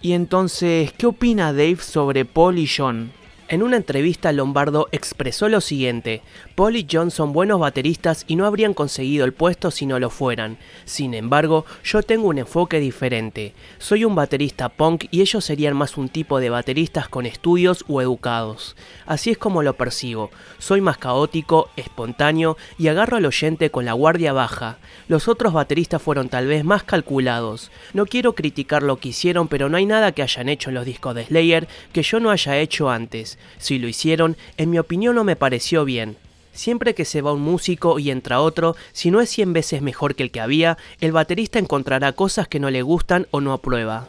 Y entonces, ¿qué opina Dave sobre Paul y John? En una entrevista, Lombardo expresó lo siguiente, Paul y John son buenos bateristas y no habrían conseguido el puesto si no lo fueran. Sin embargo, yo tengo un enfoque diferente. Soy un baterista punk y ellos serían más un tipo de bateristas con estudios o educados. Así es como lo percibo. Soy más caótico, espontáneo y agarro al oyente con la guardia baja. Los otros bateristas fueron tal vez más calculados. No quiero criticar lo que hicieron, pero no hay nada que hayan hecho en los discos de Slayer que yo no haya hecho antes. Si lo hicieron, en mi opinión no me pareció bien. Siempre que se va un músico y entra otro, si no es 100 veces mejor que el que había, el baterista encontrará cosas que no le gustan o no aprueba.